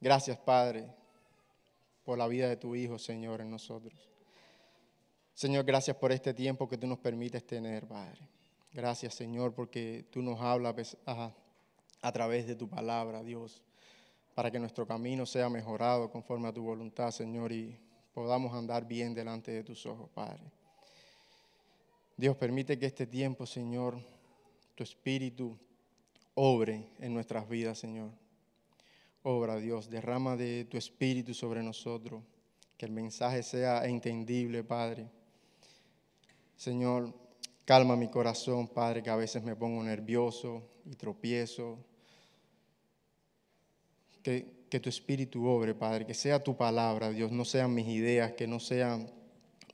Gracias, Padre, por la vida de tu Hijo, Señor, en nosotros. Señor, gracias por este tiempo que tú nos permites tener, Padre. Gracias, Señor, porque tú nos hablas pues, a, través de tu palabra, Dios, para que nuestro camino sea mejorado conforme a tu voluntad, Señor, y podamos andar bien delante de tus ojos, Padre. Dios, permite que este tiempo, Señor, tu espíritu obre en nuestras vidas, Señor Obra, Dios, derrama de tu espíritu sobre nosotros, que el mensaje sea entendible, Padre. Señor, calma mi corazón, Padre, que a veces me pongo nervioso y tropiezo. Que, que tu espíritu obre, Padre, que sea tu palabra, Dios, no sean mis ideas, que no sean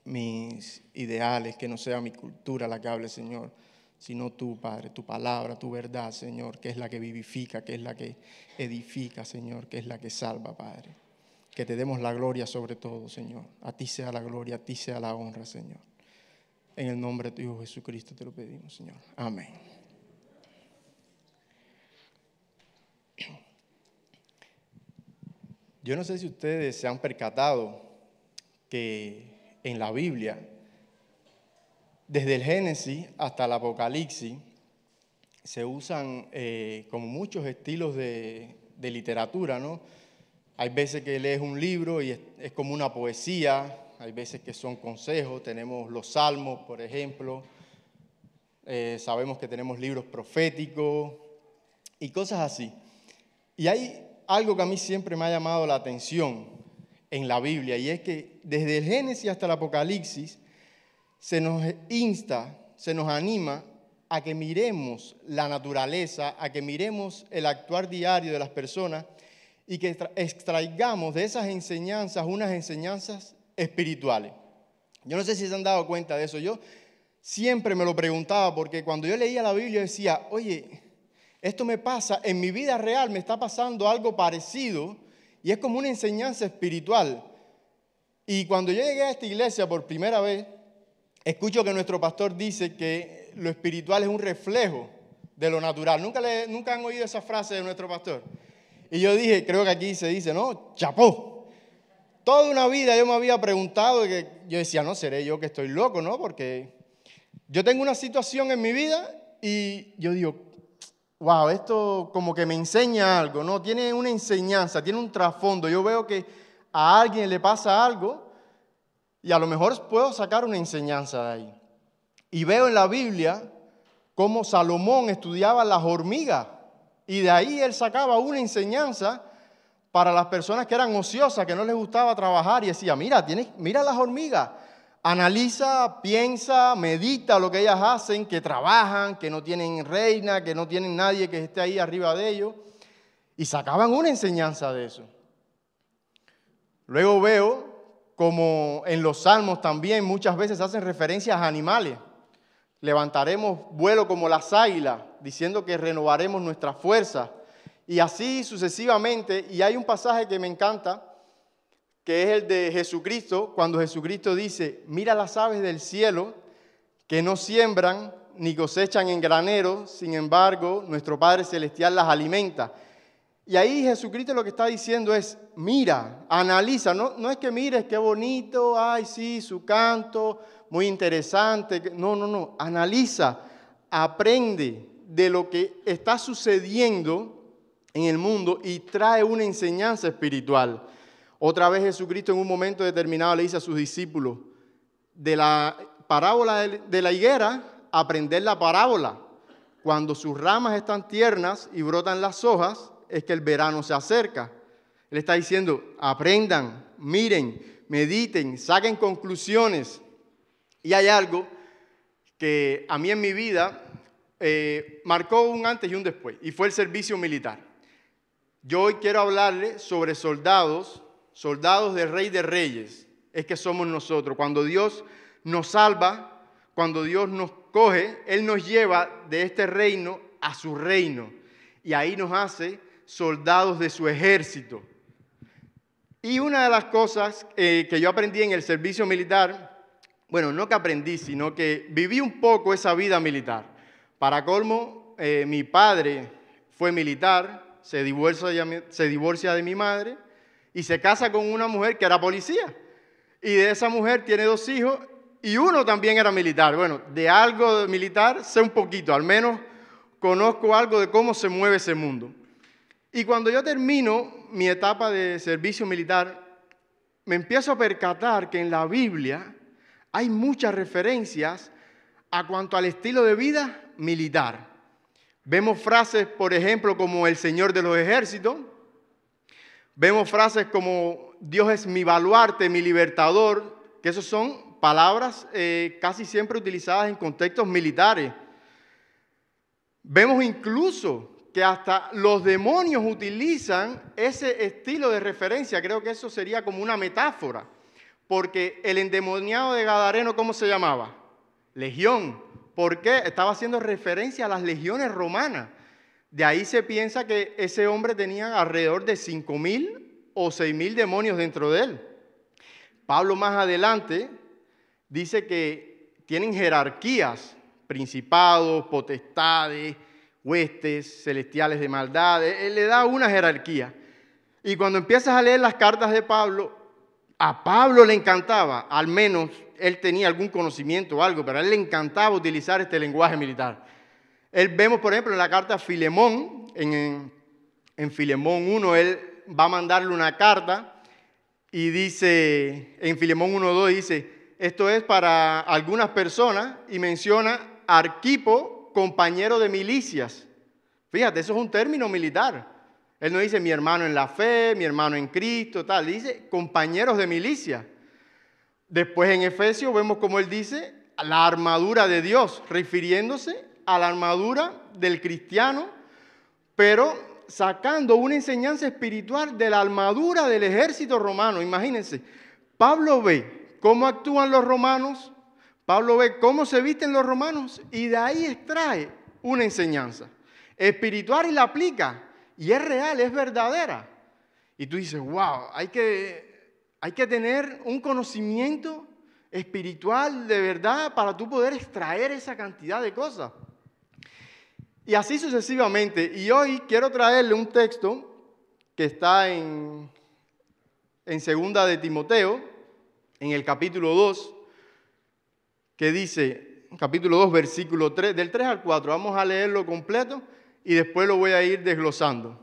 mis ideales, que no sea mi cultura la que hable, Señor sino tú, Padre, tu palabra, tu verdad, Señor, que es la que vivifica, que es la que edifica, Señor, que es la que salva, Padre. Que te demos la gloria sobre todo, Señor. A ti sea la gloria, a ti sea la honra, Señor. En el nombre de tu Hijo Jesucristo te lo pedimos, Señor. Amén. Yo no sé si ustedes se han percatado que en la Biblia desde el Génesis hasta el Apocalipsis se usan eh, como muchos estilos de, literatura, ¿no? Hay veces que lees un libro y es, como una poesía, hay veces que son consejos, tenemos los salmos, por ejemplo, eh, sabemos que tenemos libros proféticos y cosas así. Y hay algo que a mí siempre me ha llamado la atención en la Biblia y es que desde el Génesis hasta el Apocalipsis se nos insta, se nos anima a que miremos la naturaleza, a que miremos el actuar diario de las personas y que extraigamos de esas enseñanzas unas enseñanzas espirituales. Yo no sé si se han dado cuenta de eso. Yo siempre me lo preguntaba porque cuando yo leía la Biblia decía, oye, esto me pasa, en mi vida real me está pasando algo parecido y es como una enseñanza espiritual. Y cuando yo llegué a esta iglesia por primera vez, Escucho que nuestro pastor dice que lo espiritual es un reflejo de lo natural. ¿Nunca, nunca han oído esa frase de nuestro pastor. Y yo dije, creo que aquí se dice, ¿no? Chapó. Toda una vida yo me había preguntado, que yo decía, no, seré yo que estoy loco, ¿no? Porque yo tengo una situación en mi vida y yo digo, wow, esto como que me enseña algo, ¿no? Tiene una enseñanza, tiene un trasfondo. Yo veo que a alguien le pasa algo y a lo mejor puedo sacar una enseñanza de ahí. Y veo en la Biblia cómo Salomón estudiaba las hormigas y de ahí él sacaba una enseñanza para las personas que eran ociosas, que no les gustaba trabajar y decía, mira, tienes, mira las hormigas, analiza, piensa, medita lo que ellas hacen, que trabajan, que no tienen reina, que no tienen nadie que esté ahí arriba de ellos. Y sacaban una enseñanza de eso. Luego veo como en los salmos también muchas veces hacen referencias a animales. Levantaremos vuelo como las águilas, diciendo que renovaremos nuestras fuerzas. Y así sucesivamente. Y hay un pasaje que me encanta, que es el de Jesucristo, cuando Jesucristo dice, mira las aves del cielo, que no siembran ni cosechan en granero, sin embargo, nuestro Padre Celestial las alimenta. Y ahí Jesucristo lo que está diciendo es, mira, analiza, no, no es que mires qué bonito, ay, sí, su canto, muy interesante, no, no, no, analiza, aprende de lo que está sucediendo en el mundo y trae una enseñanza espiritual. Otra vez Jesucristo en un momento determinado le dice a sus discípulos, de la parábola de la higuera, aprender la parábola. Cuando sus ramas están tiernas y brotan las hojas, es que el verano se acerca. Él está diciendo, aprendan, miren, mediten, saquen conclusiones. Y hay algo que a mí en mi vida eh, marcó un antes y un después, y fue el servicio militar. Yo hoy quiero hablarle sobre soldados, soldados de Rey de Reyes, es que somos nosotros. Cuando Dios nos salva, cuando Dios nos coge, Él nos lleva de este reino a su reino, y ahí nos hace soldados de su ejército. Y una de las cosas eh, que yo aprendí en el servicio militar, bueno, no que aprendí, sino que viví un poco esa vida militar. Para colmo, eh, mi padre fue militar, se divorcia, se divorcia de mi madre y se casa con una mujer que era policía. Y de esa mujer tiene dos hijos y uno también era militar. Bueno, de algo militar sé un poquito, al menos conozco algo de cómo se mueve ese mundo. Y cuando yo termino mi etapa de servicio militar, me empiezo a percatar que en la Biblia hay muchas referencias a cuanto al estilo de vida militar. Vemos frases, por ejemplo, como el Señor de los ejércitos. Vemos frases como Dios es mi baluarte, mi libertador, que esas son palabras eh, casi siempre utilizadas en contextos militares. Vemos incluso que hasta los demonios utilizan ese estilo de referencia. Creo que eso sería como una metáfora. Porque el endemoniado de Gadareno, ¿cómo se llamaba? Legión. ¿Por qué? Estaba haciendo referencia a las legiones romanas. De ahí se piensa que ese hombre tenía alrededor de 5.000 o 6.000 demonios dentro de él. Pablo más adelante dice que tienen jerarquías, principados, potestades, huestes celestiales de maldad, él le da una jerarquía. Y cuando empiezas a leer las cartas de Pablo, a Pablo le encantaba, al menos él tenía algún conocimiento o algo, pero a él le encantaba utilizar este lenguaje militar. Él vemos, por ejemplo, en la carta a Filemón, en, Filemón 1, él va a mandarle una carta y dice, en Filemón 1.2 dice, esto es para algunas personas y menciona a Arquipo compañero de milicias. Fíjate, eso es un término militar. Él no dice mi hermano en la fe, mi hermano en Cristo, tal. Dice compañeros de milicia. Después en Efesios vemos cómo él dice la armadura de Dios, refiriéndose a la armadura del cristiano, pero sacando una enseñanza espiritual de la armadura del ejército romano. Imagínense, Pablo ve cómo actúan los romanos, Pablo ve cómo se visten los romanos y de ahí extrae una enseñanza espiritual y la aplica. Y es real, es verdadera. Y tú dices, wow, hay que, hay que tener un conocimiento espiritual de verdad para tú poder extraer esa cantidad de cosas. Y así sucesivamente. Y hoy quiero traerle un texto que está en, en segunda de Timoteo, en el capítulo 2, que dice, capítulo 2, versículo 3, del 3 al 4, vamos a leerlo completo y después lo voy a ir desglosando.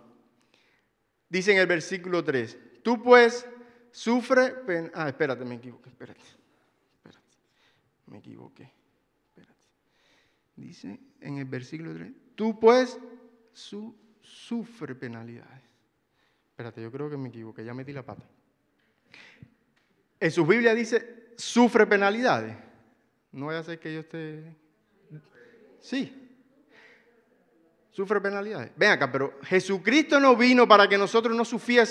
Dice en el versículo 3, tú pues sufre... Ah, espérate, me equivoqué, espérate. espérate. Me equivoqué. Espérate. Dice en el versículo 3, tú pues su... sufre penalidades. Espérate, yo creo que me equivoqué, ya metí la pata. En su Biblia dice, sufre penalidades. No vaya a ser que yo esté... Sí. Sufre penalidades. Ven acá, pero Jesucristo no vino para que nosotros no,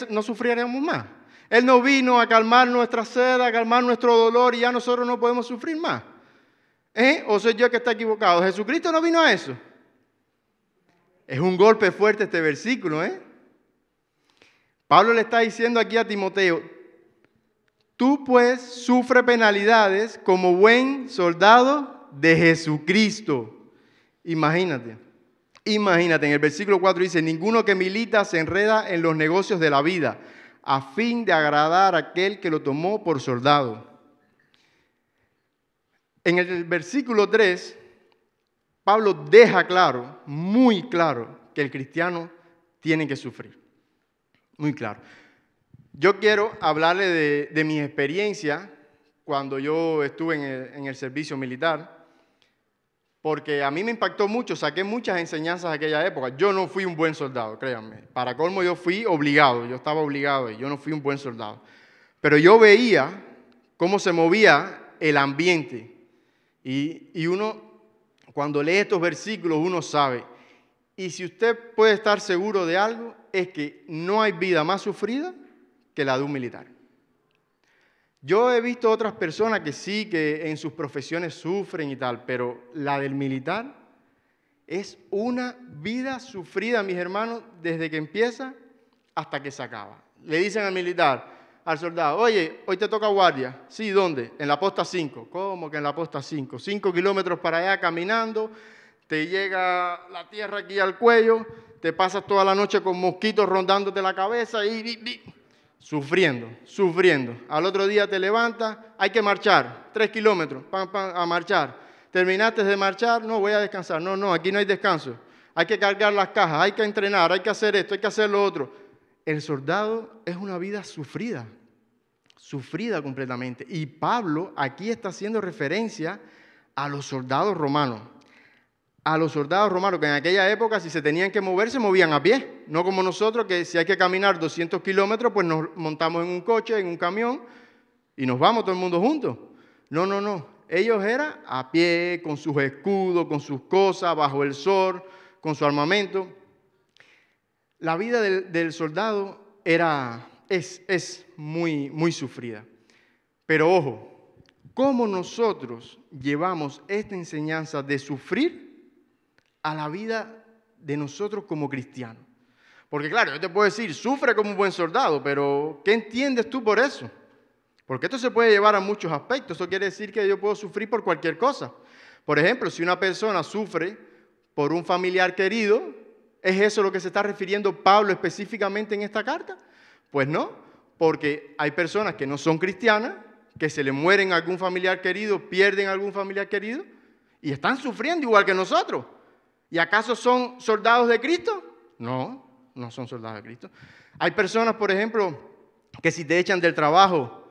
no sufriéramos más. Él no vino a calmar nuestra sed, a calmar nuestro dolor y ya nosotros no podemos sufrir más. ¿Eh? ¿O soy yo que está equivocado? Jesucristo no vino a eso. Es un golpe fuerte este versículo, ¿eh? Pablo le está diciendo aquí a Timoteo, Tú pues sufre penalidades como buen soldado de Jesucristo. Imagínate, imagínate, en el versículo 4 dice, ninguno que milita se enreda en los negocios de la vida a fin de agradar a aquel que lo tomó por soldado. En el versículo 3, Pablo deja claro, muy claro, que el cristiano tiene que sufrir. Muy claro. Yo quiero hablarle de, mi experiencia cuando yo estuve en el, servicio militar, porque a mí me impactó mucho, saqué muchas enseñanzas de aquella época. Yo no fui un buen soldado, créanme. Para colmo yo fui obligado, yo estaba obligado y yo no fui un buen soldado. Pero yo veía cómo se movía el ambiente. y uno, cuando lee estos versículos, uno sabe. Y si usted puede estar seguro de algo, es que no hay vida más sufrida la de un militar. Yo he visto otras personas que sí, que en sus profesiones sufren y tal, pero la del militar es una vida sufrida, mis hermanos, desde que empieza hasta que se acaba. Le dicen al militar, al soldado, oye, hoy te toca guardia. Sí, ¿dónde? En la posta 5. ¿Cómo que en la posta 5? 5 kilómetros para allá caminando, te llega la tierra aquí al cuello, te pasas toda la noche con mosquitos rondándote la cabeza y sufriendo, sufriendo. Al otro día te levantas, hay que marchar, tres kilómetros, pam, pam, a marchar. Terminaste de marchar, no voy a descansar, no, no, aquí no hay descanso. Hay que cargar las cajas, hay que entrenar, hay que hacer esto, hay que hacer lo otro. El soldado es una vida sufrida, sufrida completamente. Y Pablo aquí está haciendo referencia a los soldados romanos a los soldados romanos, que en aquella época si se tenían que mover, se movían a pie, no como nosotros, que si hay que caminar 200 kilómetros, pues nos montamos en un coche, en un camión, y nos vamos todo el mundo juntos. No, no, no. Ellos eran a pie, con sus escudos, con sus cosas, bajo el sol, con su armamento. La vida del, soldado era, es, es muy, muy sufrida. Pero ojo, ¿cómo nosotros llevamos esta enseñanza de sufrir? a la vida de nosotros como cristianos. Porque claro, yo te puedo decir, sufre como un buen soldado, pero ¿qué entiendes tú por eso? Porque esto se puede llevar a muchos aspectos. Eso quiere decir que yo puedo sufrir por cualquier cosa. Por ejemplo, si una persona sufre por un familiar querido, ¿es eso lo que se está refiriendo Pablo específicamente en esta carta? Pues no, porque hay personas que no son cristianas, que se le mueren a algún familiar querido, pierden a algún familiar querido y están sufriendo igual que nosotros. ¿Y acaso son soldados de Cristo? No, no son soldados de Cristo. Hay personas, por ejemplo, que si te echan del trabajo,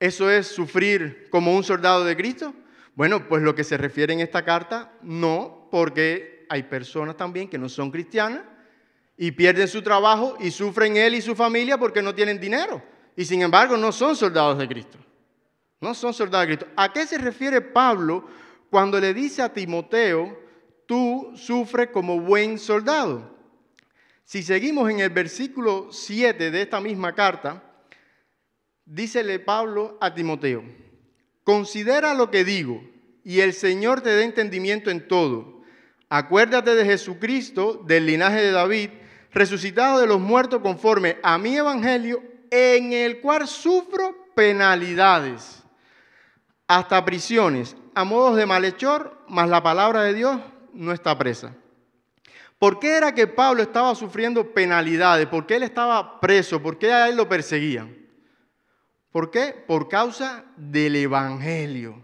¿eso es sufrir como un soldado de Cristo? Bueno, pues lo que se refiere en esta carta, no, porque hay personas también que no son cristianas y pierden su trabajo y sufren él y su familia porque no tienen dinero. Y sin embargo, no son soldados de Cristo. No son soldados de Cristo. ¿A qué se refiere Pablo cuando le dice a Timoteo, tú sufres como buen soldado. Si seguimos en el versículo 7 de esta misma carta, dícele Pablo a Timoteo, considera lo que digo y el Señor te dé entendimiento en todo. Acuérdate de Jesucristo, del linaje de David, resucitado de los muertos conforme a mi evangelio, en el cual sufro penalidades, hasta prisiones, a modos de malhechor, más la palabra de Dios no está presa. ¿Por qué era que Pablo estaba sufriendo penalidades? ¿Por qué él estaba preso? ¿Por qué a él lo perseguían? ¿Por qué? Por causa del Evangelio.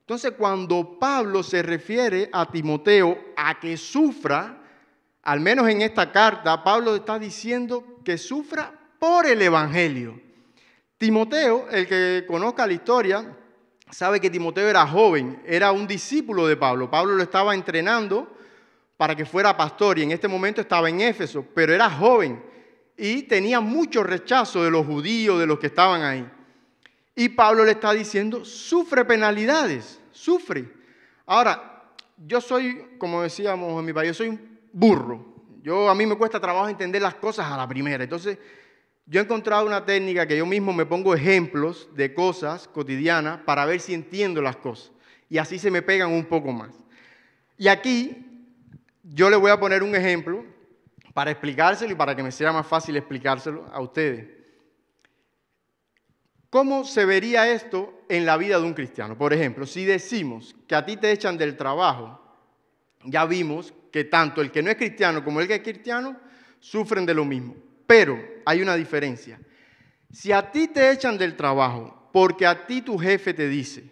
Entonces, cuando Pablo se refiere a Timoteo a que sufra, al menos en esta carta, Pablo está diciendo que sufra por el Evangelio. Timoteo, el que conozca la historia, sabe que Timoteo era joven, era un discípulo de Pablo. Pablo lo estaba entrenando para que fuera pastor y en este momento estaba en Éfeso, pero era joven y tenía mucho rechazo de los judíos, de los que estaban ahí. Y Pablo le está diciendo, sufre penalidades, sufre. Ahora, yo soy, como decíamos en mi país, yo soy un burro. Yo, a mí me cuesta trabajo entender las cosas a la primera. Entonces, yo he encontrado una técnica que yo mismo me pongo ejemplos de cosas cotidianas para ver si entiendo las cosas. Y así se me pegan un poco más. Y aquí yo les voy a poner un ejemplo para explicárselo y para que me sea más fácil explicárselo a ustedes. ¿Cómo se vería esto en la vida de un cristiano? Por ejemplo, si decimos que a ti te echan del trabajo, ya vimos que tanto el que no es cristiano como el que es cristiano sufren de lo mismo. Pero hay una diferencia. Si a ti te echan del trabajo porque a ti tu jefe te dice,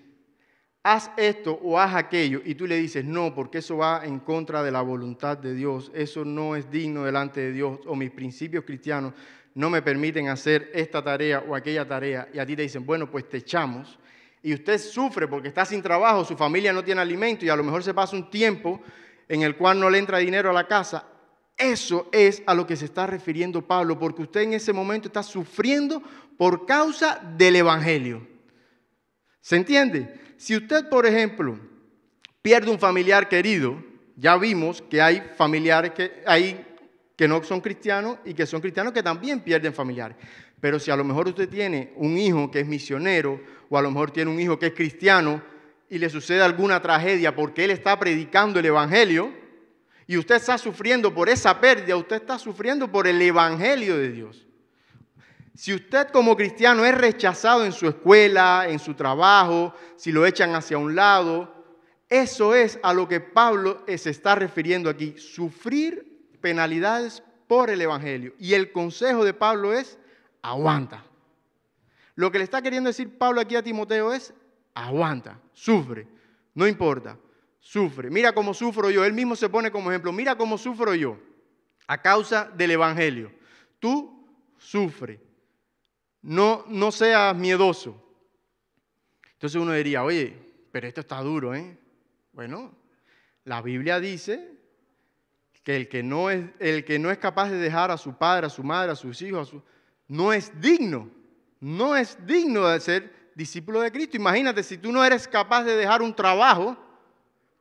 haz esto o haz aquello, y tú le dices, no, porque eso va en contra de la voluntad de Dios, eso no es digno delante de Dios, o mis principios cristianos no me permiten hacer esta tarea o aquella tarea, y a ti te dicen, bueno, pues te echamos, y usted sufre porque está sin trabajo, su familia no tiene alimento, y a lo mejor se pasa un tiempo en el cual no le entra dinero a la casa, eso es a lo que se está refiriendo Pablo, porque usted en ese momento está sufriendo por causa del Evangelio. ¿Se entiende? Si usted, por ejemplo, pierde un familiar querido, ya vimos que hay familiares que, hay, que no son cristianos y que son cristianos que también pierden familiares. Pero si a lo mejor usted tiene un hijo que es misionero o a lo mejor tiene un hijo que es cristiano y le sucede alguna tragedia porque él está predicando el Evangelio, y usted está sufriendo por esa pérdida, usted está sufriendo por el Evangelio de Dios. Si usted como cristiano es rechazado en su escuela, en su trabajo, si lo echan hacia un lado, eso es a lo que Pablo se está refiriendo aquí, sufrir penalidades por el Evangelio. Y el consejo de Pablo es, aguanta. Lo que le está queriendo decir Pablo aquí a Timoteo es, aguanta, sufre, no importa sufre. Mira cómo sufro yo. Él mismo se pone como ejemplo. Mira cómo sufro yo a causa del Evangelio. Tú sufre. No, no seas miedoso. Entonces uno diría, oye, pero esto está duro, ¿eh? Bueno, la Biblia dice que el que no es, el que no es capaz de dejar a su padre, a su madre, a sus hijos, no es digno. No es digno de ser discípulo de Cristo. Imagínate, si tú no eres capaz de dejar un trabajo,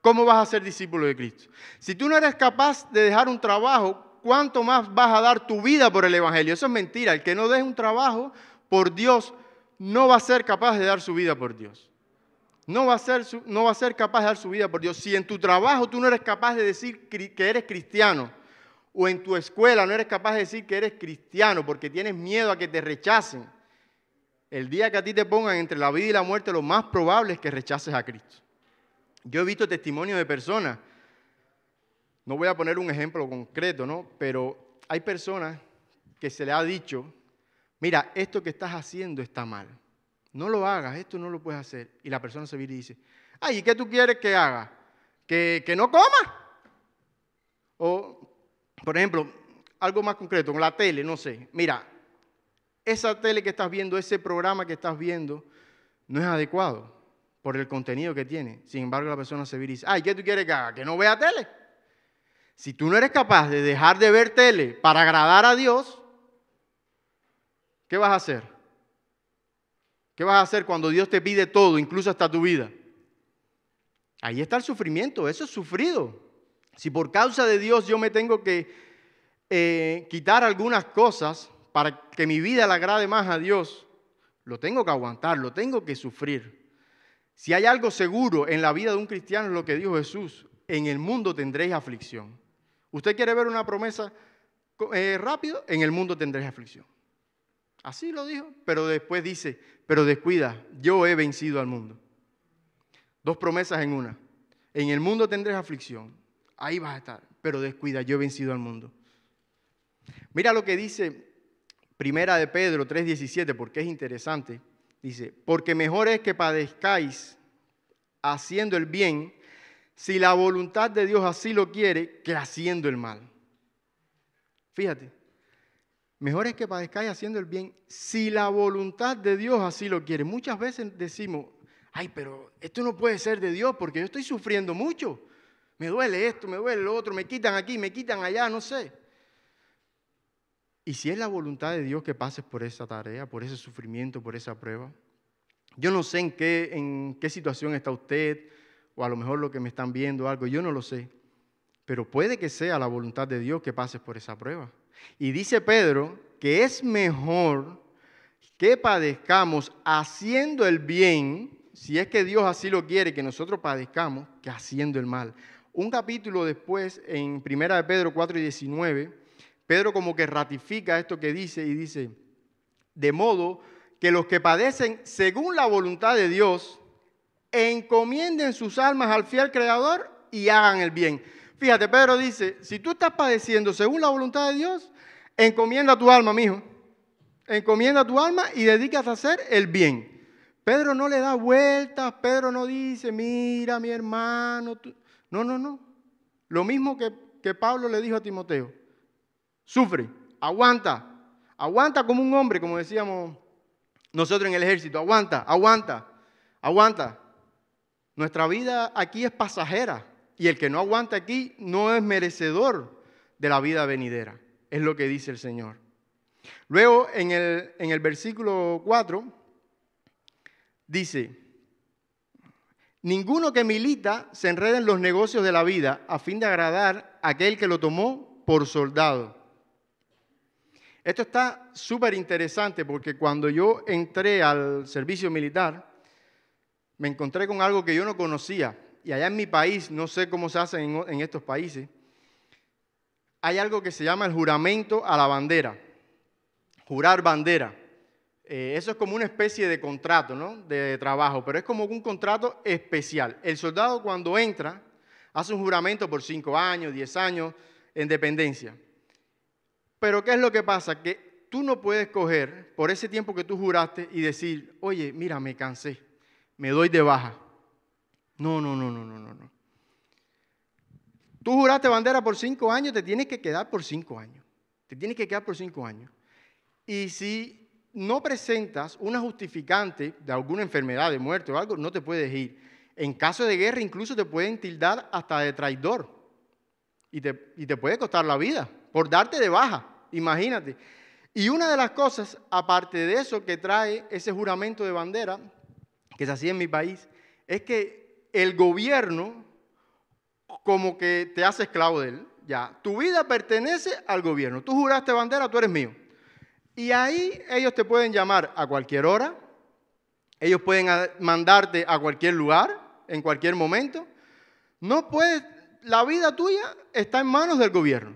¿Cómo vas a ser discípulo de Cristo? Si tú no eres capaz de dejar un trabajo, ¿cuánto más vas a dar tu vida por el Evangelio? Eso es mentira. El que no deje un trabajo por Dios no va a ser capaz de dar su vida por Dios. No va, a ser, no va a ser capaz de dar su vida por Dios. Si en tu trabajo tú no eres capaz de decir que eres cristiano, o en tu escuela no eres capaz de decir que eres cristiano porque tienes miedo a que te rechacen, el día que a ti te pongan entre la vida y la muerte, lo más probable es que rechaces a Cristo. Yo he visto testimonio de personas, no voy a poner un ejemplo concreto, ¿no? Pero hay personas que se le ha dicho, mira, esto que estás haciendo está mal. No lo hagas, esto no lo puedes hacer. Y la persona se viene y dice, ay, ¿y qué tú quieres que haga? ¿Que, que no coma? O, por ejemplo, algo más concreto, con la tele, no sé. Mira, esa tele que estás viendo, ese programa que estás viendo, no es adecuado por el contenido que tiene. Sin embargo, la persona se viriza. dice, ay, ¿qué tú quieres que haga? Que no vea tele. Si tú no eres capaz de dejar de ver tele para agradar a Dios, ¿qué vas a hacer? ¿Qué vas a hacer cuando Dios te pide todo, incluso hasta tu vida? Ahí está el sufrimiento, eso es sufrido. Si por causa de Dios yo me tengo que eh, quitar algunas cosas para que mi vida le agrade más a Dios, lo tengo que aguantar, lo tengo que sufrir. Si hay algo seguro en la vida de un cristiano es lo que dijo Jesús, en el mundo tendréis aflicción. ¿Usted quiere ver una promesa eh, rápido? En el mundo tendréis aflicción. Así lo dijo, pero después dice, pero descuida, yo he vencido al mundo. Dos promesas en una. En el mundo tendréis aflicción, ahí vas a estar, pero descuida, yo he vencido al mundo. Mira lo que dice Primera de Pedro 3:17, porque es interesante. Dice, porque mejor es que padezcáis haciendo el bien, si la voluntad de Dios así lo quiere, que haciendo el mal. Fíjate, mejor es que padezcáis haciendo el bien, si la voluntad de Dios así lo quiere. Muchas veces decimos, ay, pero esto no puede ser de Dios porque yo estoy sufriendo mucho. Me duele esto, me duele lo otro, me quitan aquí, me quitan allá, no sé. Y si es la voluntad de Dios que pases por esa tarea, por ese sufrimiento, por esa prueba, yo no sé en qué, en qué situación está usted, o a lo mejor lo que me están viendo, algo, yo no lo sé. Pero puede que sea la voluntad de Dios que pases por esa prueba. Y dice Pedro que es mejor que padezcamos haciendo el bien, si es que Dios así lo quiere, que nosotros padezcamos, que haciendo el mal. Un capítulo después, en 1 de Pedro 4 y 19, Pedro como que ratifica esto que dice y dice, de modo que los que padecen según la voluntad de Dios, encomienden sus almas al fiel Creador y hagan el bien. Fíjate, Pedro dice, si tú estás padeciendo según la voluntad de Dios, encomienda tu alma, mijo. Encomienda tu alma y dedícate a hacer el bien. Pedro no le da vueltas, Pedro no dice, mira mi hermano. No, no, no. Lo mismo que, que Pablo le dijo a Timoteo. Sufre, aguanta, aguanta como un hombre, como decíamos nosotros en el ejército, aguanta, aguanta, aguanta. Nuestra vida aquí es pasajera y el que no aguanta aquí no es merecedor de la vida venidera, es lo que dice el Señor. Luego en el, versículo 4 dice, ninguno que milita se enreda en los negocios de la vida a fin de agradar a aquel que lo tomó por soldado. Esto está súper interesante porque cuando yo entré al servicio militar, me encontré con algo que yo no conocía. Y allá en mi país, no sé cómo se hace en, estos países, hay algo que se llama el juramento a la bandera, jurar bandera. Eh, eso es como una especie de contrato, ¿no? De, trabajo, pero es como un contrato especial. El soldado cuando entra hace un juramento por cinco años, diez años, en dependencia. Pero ¿qué es lo que pasa? Que tú no puedes coger por ese tiempo que tú juraste y decir, oye, mira, me cansé, me doy de baja. No, no, no, no, no, no, no. Tú juraste bandera por cinco años, te tienes que quedar por cinco años. Te tienes que quedar por cinco años. Y si no presentas una justificante de alguna enfermedad, de muerte o algo, no te puedes ir. En caso de guerra incluso te pueden tildar hasta de traidor y te, y te puede costar la vida por darte de baja imagínate. Y una de las cosas, aparte de eso, que trae ese juramento de bandera, que se hacía en mi país, es que el gobierno como que te hace esclavo de él. Ya, tu vida pertenece al gobierno. Tú juraste bandera, tú eres mío. Y ahí ellos te pueden llamar a cualquier hora, ellos pueden mandarte a cualquier lugar, en cualquier momento. No puedes, la vida tuya está en manos del gobierno.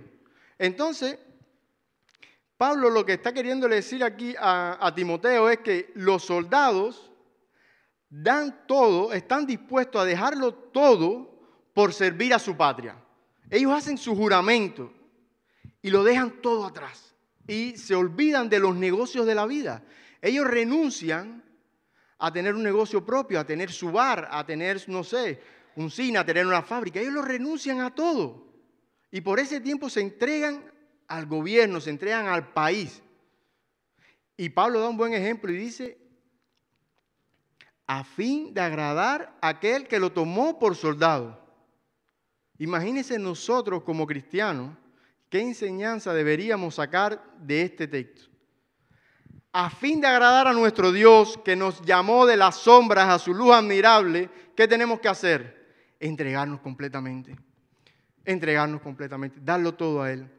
Entonces, Pablo lo que está queriendo decir aquí a, a Timoteo es que los soldados dan todo, están dispuestos a dejarlo todo por servir a su patria. Ellos hacen su juramento y lo dejan todo atrás y se olvidan de los negocios de la vida. Ellos renuncian a tener un negocio propio, a tener su bar, a tener, no sé, un cine, a tener una fábrica. Ellos lo renuncian a todo. Y por ese tiempo se entregan al gobierno, se entregan al país. Y Pablo da un buen ejemplo y dice, a fin de agradar a aquel que lo tomó por soldado. Imagínense nosotros como cristianos, ¿qué enseñanza deberíamos sacar de este texto? A fin de agradar a nuestro Dios que nos llamó de las sombras a su luz admirable, ¿qué tenemos que hacer? Entregarnos completamente. Entregarnos completamente, darlo todo a Él.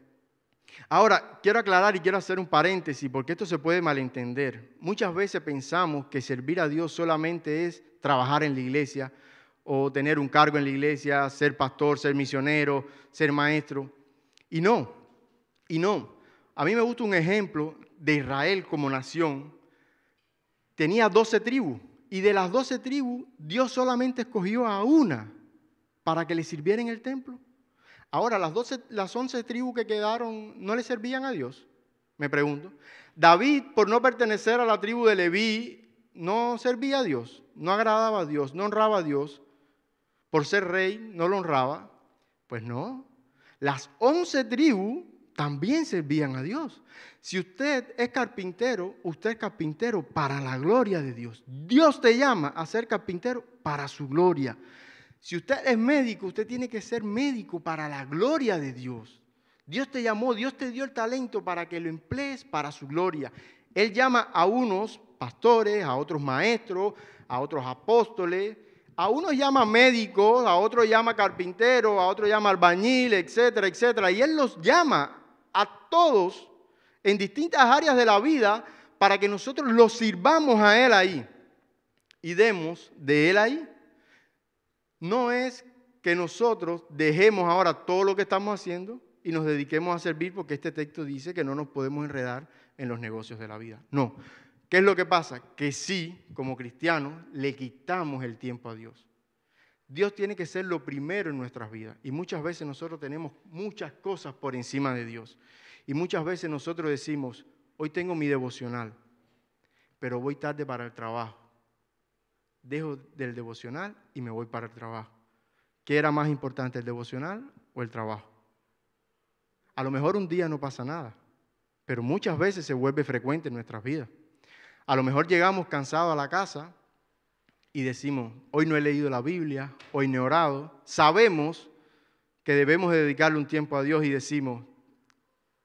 Ahora, quiero aclarar y quiero hacer un paréntesis porque esto se puede malentender. Muchas veces pensamos que servir a Dios solamente es trabajar en la iglesia o tener un cargo en la iglesia, ser pastor, ser misionero, ser maestro. Y no, y no. A mí me gusta un ejemplo de Israel como nación. Tenía 12 tribus y de las 12 tribus Dios solamente escogió a una para que le sirviera en el templo. Ahora, las, 12, 11 tribus que quedaron no le servían a Dios, me pregunto. David, por no pertenecer a la tribu de Leví, no servía a Dios, no agradaba a Dios, no honraba a Dios. Por ser rey, no lo honraba. Pues no. Las 11 tribus también servían a Dios. Si usted es carpintero, usted es carpintero para la gloria de Dios. Dios te llama a ser carpintero para su gloria. Si usted es médico, usted tiene que ser médico para la gloria de Dios. Dios te llamó, Dios te dio el talento para que lo emplees para su gloria. Él llama a unos pastores, a otros maestros, a otros apóstoles, a unos llama médicos, a otros llama carpintero, a otros llama albañil, etcétera, etcétera. Y Él los llama a todos en distintas áreas de la vida para que nosotros los sirvamos a Él ahí y demos de Él ahí no es que nosotros dejemos ahora todo lo que estamos haciendo y nos dediquemos a servir porque este texto dice que no nos podemos enredar en los negocios de la vida. No. ¿Qué es lo que pasa? Que sí, como cristianos, le quitamos el tiempo a Dios. Dios tiene que ser lo primero en nuestras vidas y muchas veces nosotros tenemos muchas cosas por encima de Dios. Y muchas veces nosotros decimos, hoy tengo mi devocional, pero voy tarde para el trabajo dejo del devocional y me voy para el trabajo. ¿Qué era más importante, el devocional o el trabajo? A lo mejor un día no pasa nada, pero muchas veces se vuelve frecuente en nuestras vidas. A lo mejor llegamos cansados a la casa y decimos, hoy no he leído la Biblia, hoy no he orado. Sabemos que debemos dedicarle un tiempo a Dios y decimos,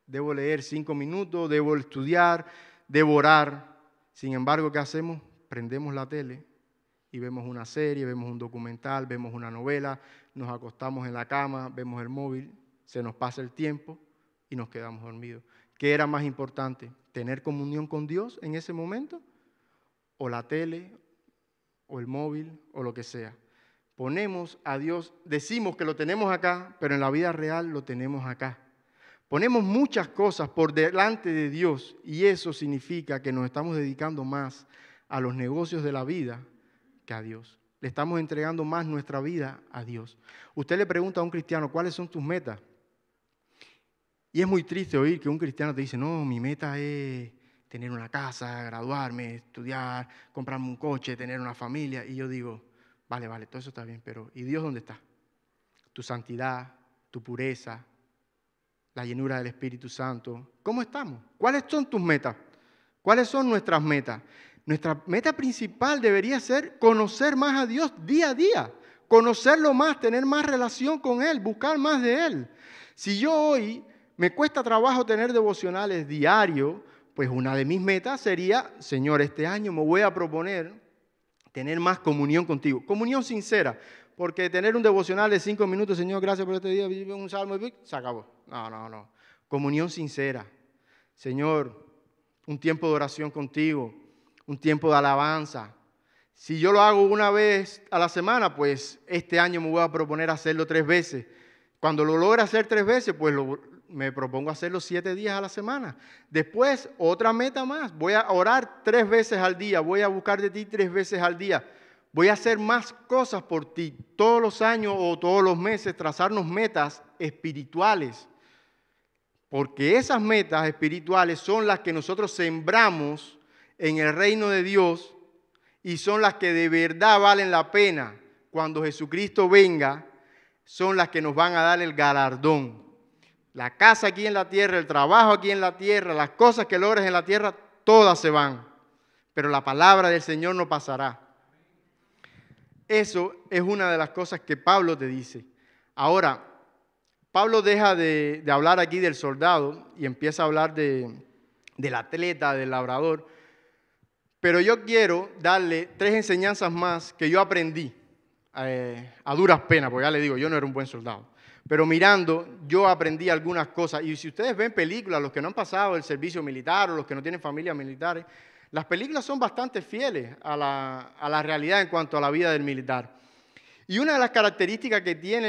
debo leer cinco minutos, debo estudiar, debo orar. Sin embargo, ¿qué hacemos? Prendemos la tele y vemos una serie, vemos un documental, vemos una novela, nos acostamos en la cama, vemos el móvil, se nos pasa el tiempo y nos quedamos dormidos. ¿Qué era más importante? ¿Tener comunión con Dios en ese momento? ¿O la tele? ¿O el móvil? ¿O lo que sea? Ponemos a Dios, decimos que lo tenemos acá, pero en la vida real lo tenemos acá. Ponemos muchas cosas por delante de Dios y eso significa que nos estamos dedicando más a los negocios de la vida que a Dios. Le estamos entregando más nuestra vida a Dios. Usted le pregunta a un cristiano, ¿cuáles son tus metas? Y es muy triste oír que un cristiano te dice, no, mi meta es tener una casa, graduarme, estudiar, comprarme un coche, tener una familia. Y yo digo, vale, vale, todo eso está bien, pero ¿y Dios dónde está? Tu santidad, tu pureza, la llenura del Espíritu Santo. ¿Cómo estamos? ¿Cuáles son tus metas? ¿Cuáles son nuestras metas? Nuestra meta principal debería ser conocer más a Dios día a día, conocerlo más, tener más relación con Él, buscar más de Él. Si yo hoy me cuesta trabajo tener devocionales diario, pues una de mis metas sería, Señor, este año me voy a proponer tener más comunión contigo, comunión sincera, porque tener un devocional de cinco minutos, Señor, gracias por este día, un salmo, y se acabó. No, no, no. Comunión sincera. Señor, un tiempo de oración contigo, un tiempo de alabanza. Si yo lo hago una vez a la semana, pues este año me voy a proponer hacerlo tres veces. Cuando lo logre hacer tres veces, pues me propongo hacerlo siete días a la semana. Después, otra meta más. Voy a orar tres veces al día. Voy a buscar de ti tres veces al día. Voy a hacer más cosas por ti todos los años o todos los meses, trazarnos metas espirituales. Porque esas metas espirituales son las que nosotros sembramos en el reino de Dios y son las que de verdad valen la pena cuando Jesucristo venga, son las que nos van a dar el galardón. La casa aquí en la tierra, el trabajo aquí en la tierra, las cosas que logres en la tierra, todas se van. Pero la palabra del Señor no pasará. Eso es una de las cosas que Pablo te dice. Ahora, Pablo deja de, hablar aquí del soldado y empieza a hablar de, del atleta, del labrador. Pero yo quiero darle tres enseñanzas más que yo aprendí eh, a duras penas, porque ya le digo, yo no era un buen soldado. Pero mirando, yo aprendí algunas cosas. Y si ustedes ven películas, los que no han pasado el servicio militar o los que no tienen familias militares, las películas son bastante fieles a la, realidad en cuanto a la vida del militar. Y una de las características que tiene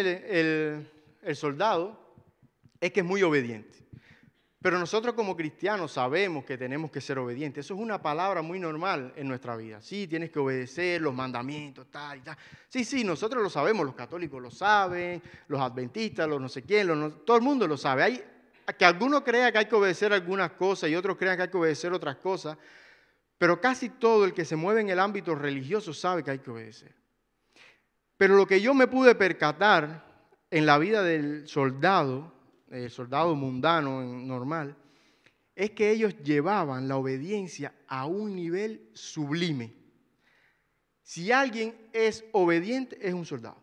el soldado es que es muy obediente. Pero nosotros como cristianos sabemos que tenemos que ser obedientes. Eso es una palabra muy normal en nuestra vida. Sí, tienes que obedecer los mandamientos, tal y tal. Sí, sí, nosotros lo sabemos, los católicos lo saben, los adventistas, los no sé quién, todo el mundo lo sabe. Hay, que alguno crea que hay que obedecer algunas cosas y otros crean que hay que obedecer otras cosas, pero casi todo el que se mueve en el ámbito religioso sabe que hay que obedecer. Pero lo que yo me pude percatar en la vida del soldado, ...el eh, soldado mundano normal, es que ellos llevaban la obediencia a un nivel sublime. Si alguien es obediente, es un soldado.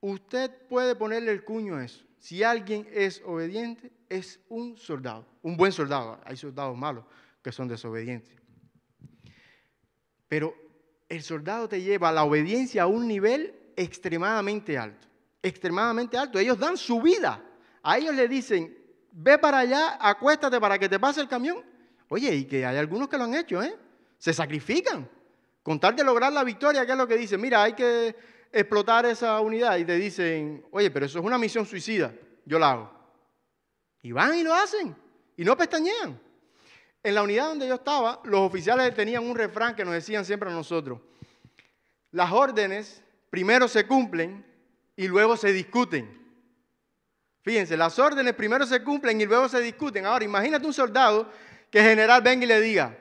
Usted puede ponerle el cuño a eso. Si alguien es obediente, es un soldado, un buen soldado. Hay soldados malos que son desobedientes. Pero el soldado te lleva la obediencia a un nivel extremadamente alto, extremadamente alto. Ellos dan su vida a ellos le dicen, ve para allá, acuéstate para que te pase el camión. Oye, y que hay algunos que lo han hecho, ¿eh? Se sacrifican. Con tal de lograr la victoria, Que es lo que dicen? Mira, hay que explotar esa unidad. Y te dicen, oye, pero eso es una misión suicida. Yo la hago. Y van y lo hacen. Y no pestañean. En la unidad donde yo estaba, los oficiales tenían un refrán que nos decían siempre a nosotros. Las órdenes primero se cumplen y luego se discuten. Fíjense, las órdenes primero se cumplen y luego se discuten. Ahora, imagínate un soldado que el general venga y le diga,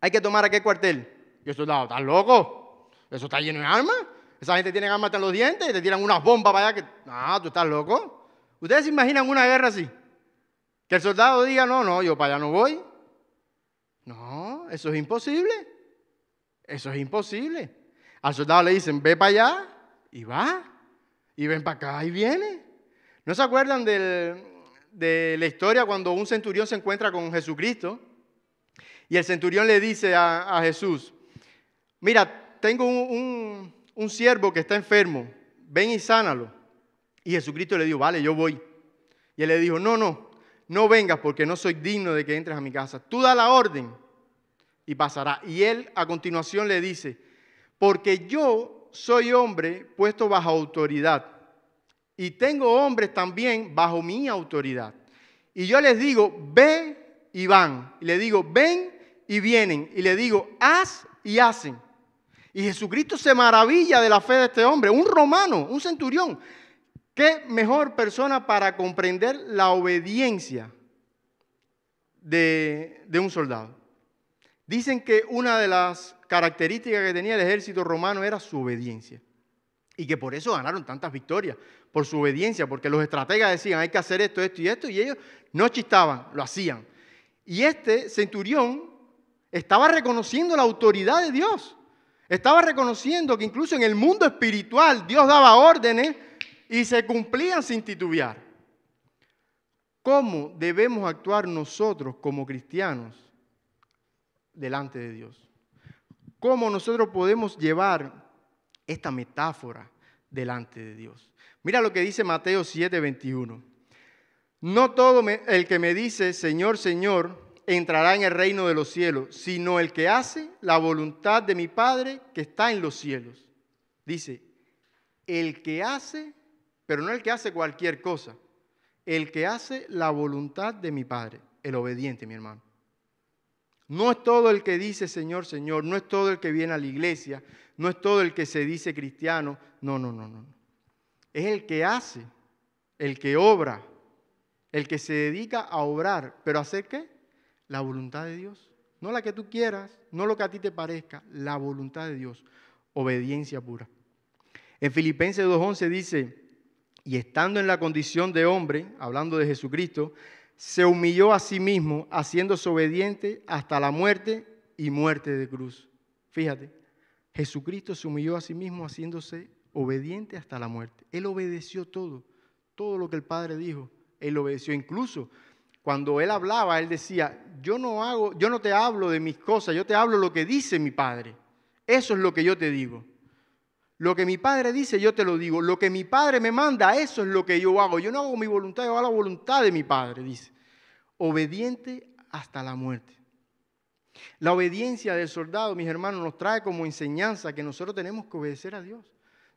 hay que tomar aquel cuartel. Y el soldado, ¿estás loco? ¿Eso está lleno de armas? Esa gente tiene armas hasta los dientes te tiran unas bombas para allá que... Ah, tú estás loco. ¿Ustedes se imaginan una guerra así? Que el soldado diga, no, no, yo para allá no voy. No, eso es imposible. Eso es imposible. Al soldado le dicen, ve para allá y va. Y ven para acá y viene. ¿No se acuerdan de la historia cuando un centurión se encuentra con Jesucristo? Y el centurión le dice a, Jesús, mira, tengo un, un siervo que está enfermo, ven y sánalo. Y Jesucristo le dijo, vale, yo voy. Y él le dijo, no, no, no vengas porque no soy digno de que entres a mi casa. Tú da la orden y pasará. Y él a continuación le dice, porque yo soy hombre puesto bajo autoridad y tengo hombres también bajo mi autoridad. Y yo les digo, ve y van. Y le digo, ven y vienen. Y le digo, haz y hacen. Y Jesucristo se maravilla de la fe de este hombre, un romano, un centurión. ¿Qué mejor persona para comprender la obediencia de un soldado? Dicen que una de las características que tenía el ejército romano era su obediencia. Y que por eso ganaron tantas victorias, por su obediencia, porque los estrategas decían, hay que hacer esto, esto y esto, y ellos no chistaban, lo hacían. Y este centurión estaba reconociendo la autoridad de Dios. Estaba reconociendo que incluso en el mundo espiritual Dios daba órdenes y se cumplían sin titubear. ¿Cómo debemos actuar nosotros como cristianos delante de Dios? ¿Cómo nosotros podemos llevar esta metáfora delante de Dios. Mira lo que dice Mateo 7, 21. No todo el que me dice, Señor, Señor, entrará en el reino de los cielos, sino el que hace la voluntad de mi Padre que está en los cielos. Dice, el que hace, pero no el que hace cualquier cosa, el que hace la voluntad de mi Padre, el obediente, mi hermano. No es todo el que dice, Señor, Señor, no es todo el que viene a la iglesia, no es todo el que se dice cristiano. No, no, no, no. Es el que hace, el que obra, el que se dedica a obrar. ¿Pero hacer qué? La voluntad de Dios. No la que tú quieras, no lo que a ti te parezca, la voluntad de Dios. Obediencia pura. En Filipenses 2.11 dice, y estando en la condición de hombre, hablando de Jesucristo, se humilló a sí mismo, haciéndose obediente hasta la muerte y muerte de cruz. Fíjate, Jesucristo se humilló a sí mismo haciéndose obediente hasta la muerte. Él obedeció todo, todo lo que el Padre dijo. Él obedeció incluso. Cuando él hablaba, él decía, yo no hago, yo no te hablo de mis cosas, yo te hablo lo que dice mi Padre. Eso es lo que yo te digo. Lo que mi padre dice, yo te lo digo. Lo que mi padre me manda, eso es lo que yo hago. Yo no hago mi voluntad, yo hago la voluntad de mi padre, dice. Obediente hasta la muerte. La obediencia del soldado, mis hermanos, nos trae como enseñanza que nosotros tenemos que obedecer a Dios.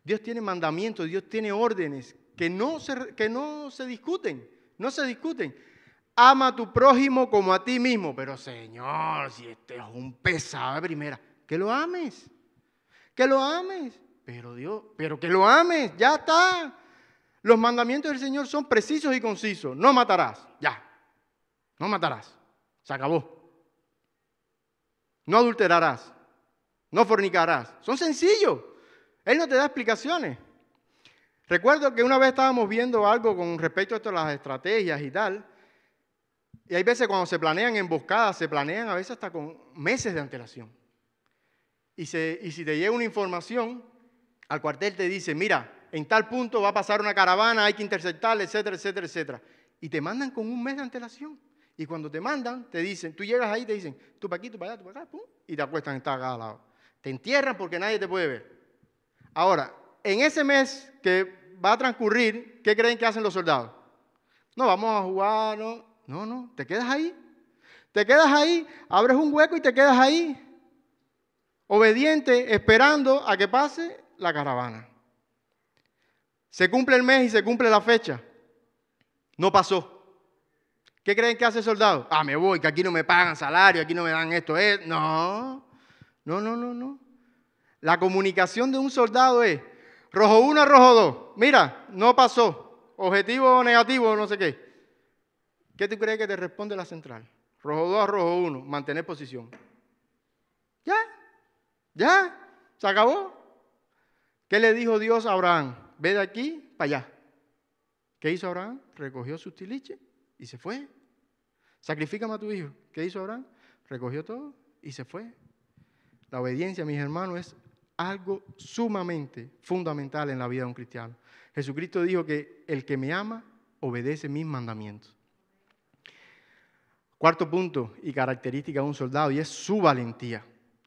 Dios tiene mandamientos, Dios tiene órdenes que no se, que no se discuten, no se discuten. Ama a tu prójimo como a ti mismo. Pero Señor, si este es un pesado de primera, que lo ames, que lo ames. Pero Dios, pero que lo ames, ya está. Los mandamientos del Señor son precisos y concisos. No matarás, ya. No matarás. Se acabó. No adulterarás. No fornicarás. Son sencillos. Él no te da explicaciones. Recuerdo que una vez estábamos viendo algo con respecto a esto, las estrategias y tal. Y hay veces cuando se planean emboscadas, se planean a veces hasta con meses de antelación. Y, y si te llega una información, al cuartel te dice, mira, en tal punto va a pasar una caravana, hay que interceptarla, etcétera, etcétera, etcétera. Y te mandan con un mes de antelación. Y cuando te mandan, te dicen, tú llegas ahí, te dicen, tú para aquí, tú para allá, tú para acá, pum, y te acuestan en cada lado. Te entierran porque nadie te puede ver. Ahora, en ese mes que va a transcurrir, ¿qué creen que hacen los soldados? No, vamos a jugar, no, no, no, te quedas ahí. Te quedas ahí, abres un hueco y te quedas ahí, obediente, esperando a que pase la caravana. Se cumple el mes y se cumple la fecha. No pasó. ¿Qué creen que hace el soldado? Ah, me voy, que aquí no me pagan salario, aquí no me dan esto. Eh. No, no, no, no, no. La comunicación de un soldado es rojo uno, rojo 2. Mira, no pasó. Objetivo negativo, no sé qué. ¿Qué tú crees que te responde la central? Rojo 2 rojo 1, mantener posición. Ya, ya, se acabó. ¿Qué le dijo Dios a Abraham? Ve de aquí para allá. ¿Qué hizo Abraham? Recogió sus tiliches y se fue. Sacrifícame a tu hijo. ¿Qué hizo Abraham? Recogió todo y se fue. La obediencia, mis hermanos, es algo sumamente fundamental en la vida de un cristiano. Jesucristo dijo que el que me ama obedece mis mandamientos. Cuarto punto y característica de un soldado, y es su valentía.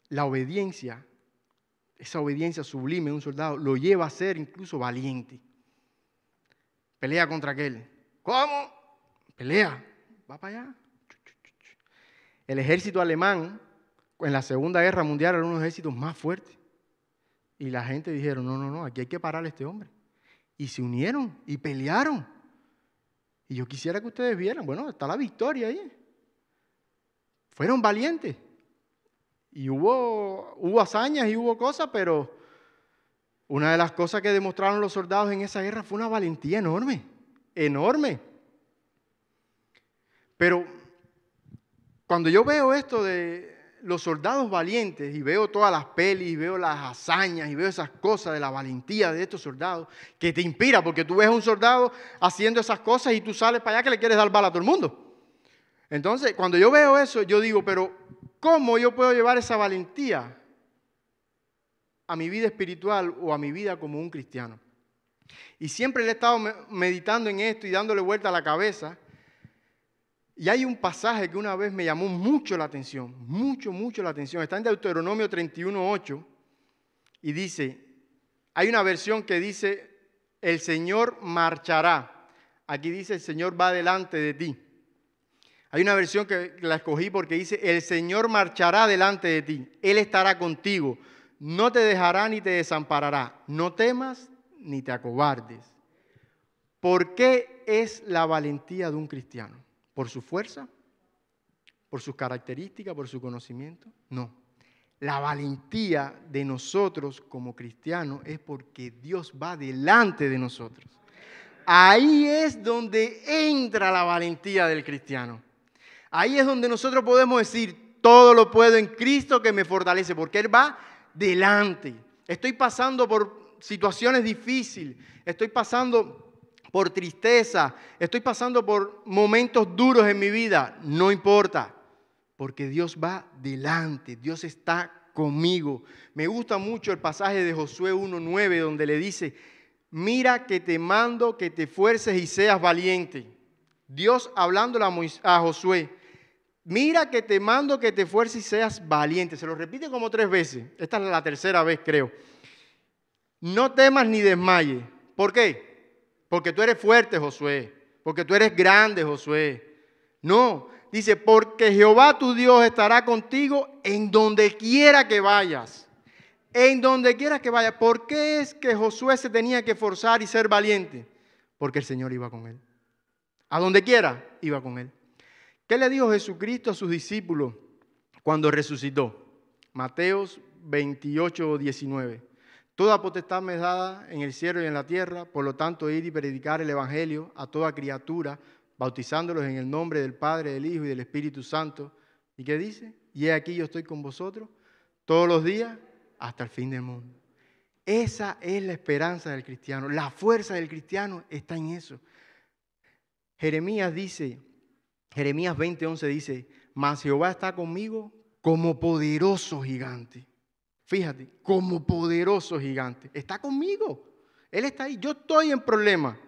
La obediencia, esa obediencia sublime de un soldado, lo lleva a ser incluso valiente. Pelea contra aquel. ¿Cómo? pelea, va para allá. El ejército alemán en la Segunda Guerra Mundial era uno de los ejércitos más fuertes. Y la gente dijeron, no, no, no, aquí hay que parar a este hombre. Y se unieron y pelearon. Y yo quisiera que ustedes vieran, bueno, está la victoria ahí. Fueron valientes. Y hubo, hubo hazañas y hubo cosas, pero una de las cosas que demostraron los soldados en esa guerra fue una valentía enorme, enorme. Pero cuando yo veo esto de los soldados valientes y veo todas las pelis, y veo las hazañas y veo esas cosas de la valentía de estos soldados, que te inspira porque tú ves a un soldado haciendo esas cosas y tú sales para allá que le quieres dar bala a todo el mundo. Entonces, cuando yo veo eso, yo digo, pero ¿cómo yo puedo llevar esa valentía a mi vida espiritual o a mi vida como un cristiano? Y siempre le he estado meditando en esto y dándole vuelta a la cabeza y hay un pasaje que una vez me llamó mucho la atención, mucho, mucho la atención. Está en Deuteronomio 31.8 y dice, hay una versión que dice, el Señor marchará. Aquí dice, el Señor va delante de ti. Hay una versión que la escogí porque dice, el Señor marchará delante de ti, Él estará contigo, no te dejará ni te desamparará, no temas ni te acobardes. ¿Por qué es la valentía de un cristiano? ¿Por su fuerza? ¿Por sus características? ¿Por su conocimiento? No. La valentía de nosotros como cristianos es porque Dios va delante de nosotros. Ahí es donde entra la valentía del cristiano. Ahí es donde nosotros podemos decir, todo lo puedo en Cristo que me fortalece, porque Él va delante. Estoy pasando por situaciones difíciles, estoy pasando por tristeza, estoy pasando por momentos duros en mi vida, no importa, porque Dios va delante, Dios está conmigo. Me gusta mucho el pasaje de Josué 1.9 donde le dice, mira que te mando que te fuerces y seas valiente. Dios hablando a, Josué, mira que te mando que te fuerces y seas valiente. Se lo repite como tres veces. Esta es la tercera vez, creo. No temas ni desmayes. ¿Por qué? porque tú eres fuerte, Josué, porque tú eres grande, Josué. No, dice, porque Jehová tu Dios estará contigo en donde quiera que vayas. En donde quiera que vayas. ¿Por qué es que Josué se tenía que forzar y ser valiente? Porque el Señor iba con él. A donde quiera, iba con él. ¿Qué le dijo Jesucristo a sus discípulos cuando resucitó? Mateos 28, 19. Toda potestad me es dada en el cielo y en la tierra, por lo tanto, ir y predicar el Evangelio a toda criatura, bautizándolos en el nombre del Padre, del Hijo y del Espíritu Santo. ¿Y qué dice? Y he aquí yo estoy con vosotros todos los días hasta el fin del mundo. Esa es la esperanza del cristiano. La fuerza del cristiano está en eso. Jeremías dice, Jeremías 20:11 dice, mas Jehová está conmigo como poderoso gigante. Fíjate, como poderoso gigante. Está conmigo. Él está ahí. Yo estoy en problema.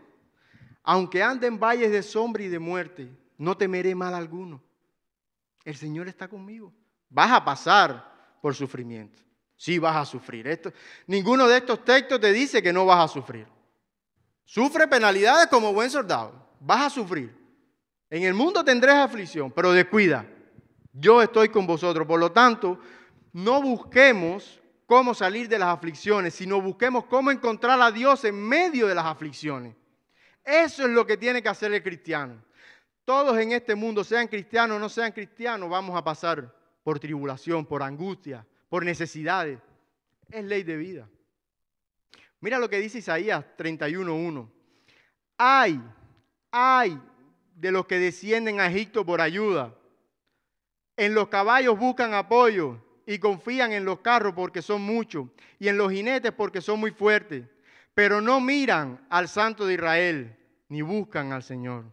Aunque ande en valles de sombra y de muerte, no temeré mal alguno. El Señor está conmigo. Vas a pasar por sufrimiento. Sí, vas a sufrir. Esto, ninguno de estos textos te dice que no vas a sufrir. Sufre penalidades como buen soldado. Vas a sufrir. En el mundo tendrás aflicción, pero descuida. Yo estoy con vosotros. Por lo tanto, no busquemos cómo salir de las aflicciones, sino busquemos cómo encontrar a Dios en medio de las aflicciones. Eso es lo que tiene que hacer el cristiano. Todos en este mundo, sean cristianos o no sean cristianos, vamos a pasar por tribulación, por angustia, por necesidades. Es ley de vida. Mira lo que dice Isaías 31.1. Hay, hay de los que descienden a Egipto por ayuda. En los caballos buscan apoyo y confían en los carros porque son muchos y en los jinetes porque son muy fuertes, pero no miran al Santo de Israel ni buscan al Señor.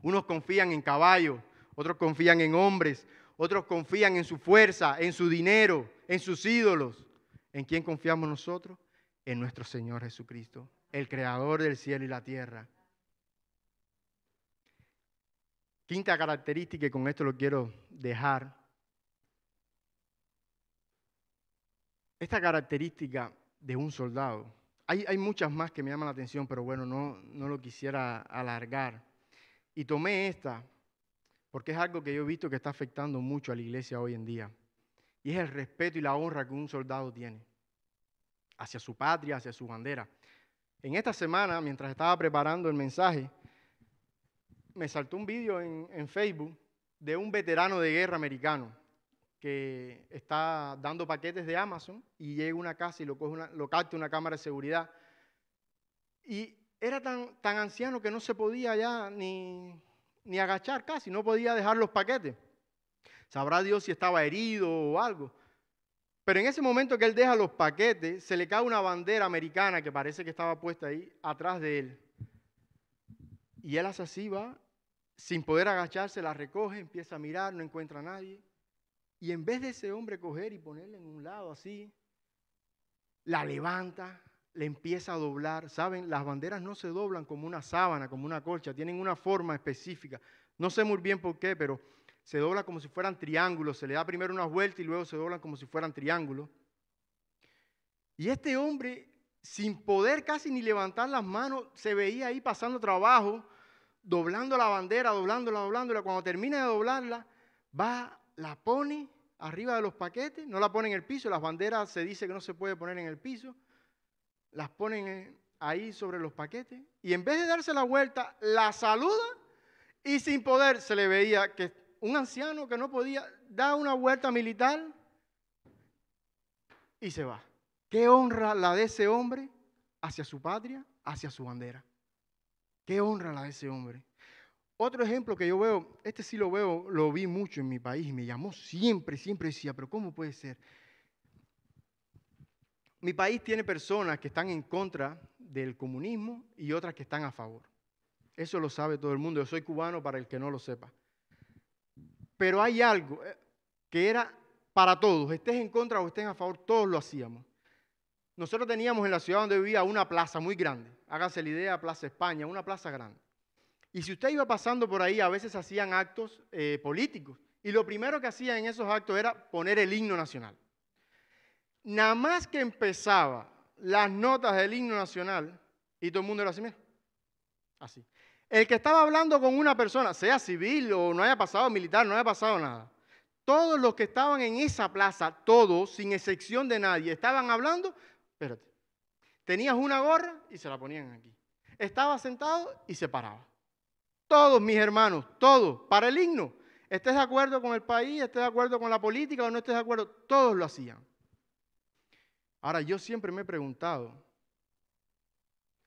Unos confían en caballos, otros confían en hombres, otros confían en su fuerza, en su dinero, en sus ídolos. ¿En quién confiamos nosotros? En nuestro Señor Jesucristo, el creador del cielo y la tierra. Quinta característica, y con esto lo quiero dejar, Esta característica de un soldado, hay, hay muchas más que me llaman la atención, pero bueno, no, lo quisiera alargar. Y tomé esta porque es algo que yo he visto que está afectando mucho a la iglesia hoy en día. Y es el respeto y la honra que un soldado tiene hacia su patria, hacia su bandera. En esta semana, mientras estaba preparando el mensaje, me saltó un vídeo en, Facebook de un veterano de guerra americano que está dando paquetes de Amazon y llega a una casa y lo, coge lo capta una cámara de seguridad. Y era tan, tan anciano que no se podía ya ni, ni agachar casi, no podía dejar los paquetes. Sabrá Dios si estaba herido o algo. Pero en ese momento que él deja los paquetes, se le cae una bandera americana que parece que estaba puesta ahí atrás de él. Y él hace así, va, sin poder agacharse, la recoge, empieza a mirar, no encuentra a nadie. Y en vez de ese hombre coger y ponerle en un lado así, la levanta, le empieza a doblar. Saben, las banderas no se doblan como una sábana, como una colcha, tienen una forma específica. No sé muy bien por qué, pero se dobla como si fueran triángulos. Se le da primero una vuelta y luego se doblan como si fueran triángulos. Y este hombre, sin poder casi ni levantar las manos, se veía ahí pasando trabajo, doblando la bandera, doblándola, doblándola. Cuando termina de doblarla, va la pone arriba de los paquetes, no la pone en el piso, las banderas se dice que no se puede poner en el piso, las ponen eh, ahí sobre los paquetes y en vez de darse la vuelta, la saluda y sin poder se le veía que un anciano que no podía dar una vuelta militar y se va. ¿Qué honra la de ese hombre hacia su patria, hacia su bandera? ¿Qué honra la de ese hombre? Otro ejemplo que yo veo, este sí lo veo, lo vi mucho en mi país y me llamó siempre, siempre decía, pero ¿cómo puede ser? Mi país tiene personas que están en contra del comunismo y otras que están a favor. Eso lo sabe todo el mundo. Yo soy cubano para el que no lo sepa. Pero hay algo eh, que era para todos, estés en contra o estés a favor, todos lo hacíamos. Nosotros teníamos en la ciudad donde vivía una plaza muy grande. Háganse la idea, Plaza España, una plaza grande. Y si usted iba pasando por ahí, a veces hacían actos eh, políticos. Y lo primero que hacían en esos actos era poner el himno nacional. Nada más que empezaba las notas del himno nacional y todo el mundo era así, mira. Así. El que estaba hablando con una persona, sea civil o no haya pasado militar, no haya pasado nada. Todos los que estaban en esa plaza, todos, sin excepción de nadie, estaban hablando, espérate. Tenías una gorra y se la ponían aquí. Estaba sentado y se paraba. Todos mis hermanos, todos, para el himno. Estés de acuerdo con el país, estés de acuerdo con la política o no estés de acuerdo, todos lo hacían. Ahora, yo siempre me he preguntado,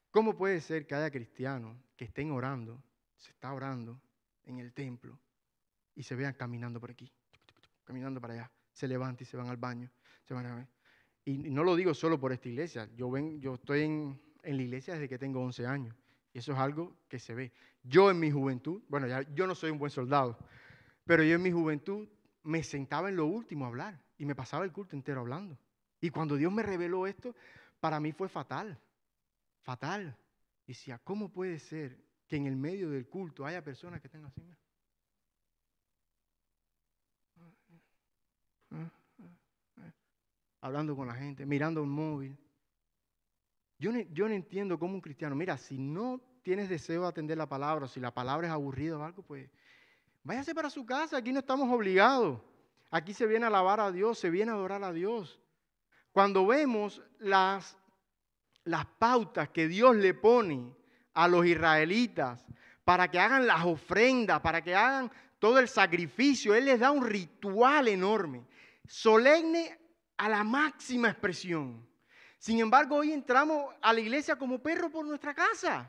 ¿cómo puede ser que haya cristianos que estén orando, se está orando en el templo y se vean caminando por aquí, caminando para allá, se levantan y se van al baño, van Y no lo digo solo por esta iglesia, yo, estoy en, en la iglesia desde que tengo 11 años. Y eso es algo que se ve. Yo en mi juventud, bueno, yo no soy un buen soldado, pero yo en mi juventud me sentaba en lo último a hablar y me pasaba el culto entero hablando. Y cuando Dios me reveló esto, para mí fue fatal, fatal. Y decía, ¿cómo puede ser que en el medio del culto haya personas que estén así? Hablando con la gente, mirando un móvil. Yo no, entiendo cómo un cristiano, mira, si no tienes deseo de atender la palabra, si la palabra es aburrida o algo, pues váyase para su casa, aquí no estamos obligados. Aquí se viene a alabar a Dios, se viene a adorar a Dios. Cuando vemos las, las pautas que Dios le pone a los israelitas para que hagan las ofrendas, para que hagan todo el sacrificio, Él les da un ritual enorme, solemne a la máxima expresión. Sin embargo, hoy entramos a la iglesia como perro por nuestra casa.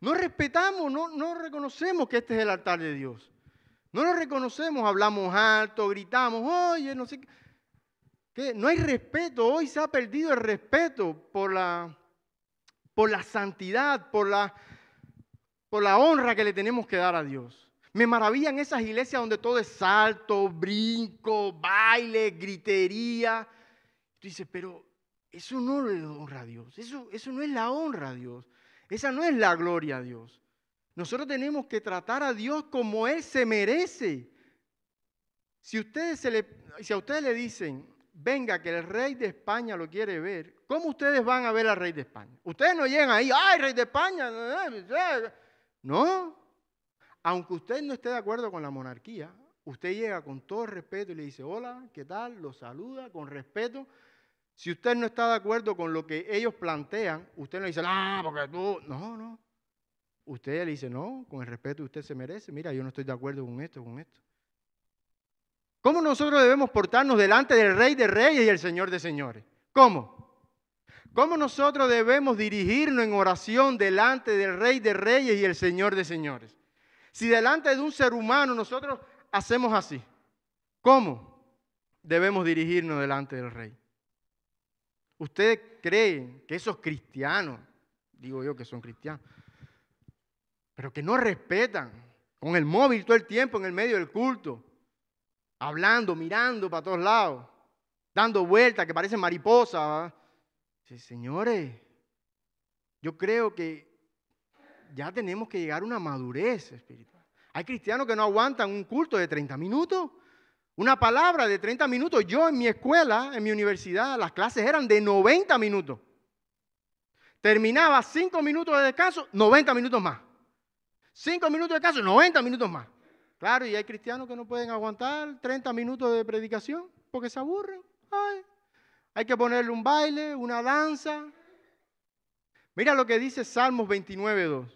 No respetamos, no, no reconocemos que este es el altar de Dios. No lo reconocemos, hablamos alto, gritamos, oye, no sé qué. No hay respeto, hoy se ha perdido el respeto por la, por la santidad, por la, por la honra que le tenemos que dar a Dios. Me maravillan esas iglesias donde todo es salto, brinco, baile, gritería. Tú dices, pero eso no le honra a Dios, eso, eso no es la honra a Dios, esa no es la gloria a Dios. Nosotros tenemos que tratar a Dios como Él se merece. Si, ustedes si a ustedes le dicen, venga que el rey de España lo quiere ver, ¿cómo ustedes van a ver al rey de España? Ustedes no llegan ahí, ay, rey de España. No, aunque usted no esté de acuerdo con la monarquía, usted llega con todo respeto y le dice, hola, ¿qué tal? Lo saluda con respeto. Si usted no está de acuerdo con lo que ellos plantean, usted no dice, ah, porque tú. No, no. Usted le dice, no, con el respeto que usted se merece. Mira, yo no estoy de acuerdo con esto, con esto. ¿Cómo nosotros debemos portarnos delante del Rey de Reyes y el Señor de Señores? ¿Cómo? ¿Cómo nosotros debemos dirigirnos en oración delante del Rey de Reyes y el Señor de Señores? Si delante de un ser humano nosotros hacemos así, ¿cómo debemos dirigirnos delante del Rey? ¿Ustedes creen que esos cristianos, digo yo que son cristianos, pero que no respetan con el móvil todo el tiempo en el medio del culto, hablando, mirando para todos lados, dando vueltas que parecen mariposas? Sí, señores, yo creo que ya tenemos que llegar a una madurez espiritual. Hay cristianos que no aguantan un culto de 30 minutos. Una palabra de 30 minutos. Yo en mi escuela, en mi universidad, las clases eran de 90 minutos. Terminaba 5 minutos de descanso, 90 minutos más. 5 minutos de descanso, 90 minutos más. Claro, y hay cristianos que no pueden aguantar 30 minutos de predicación porque se aburren. hay que ponerle un baile, una danza. Mira lo que dice Salmos 29.2.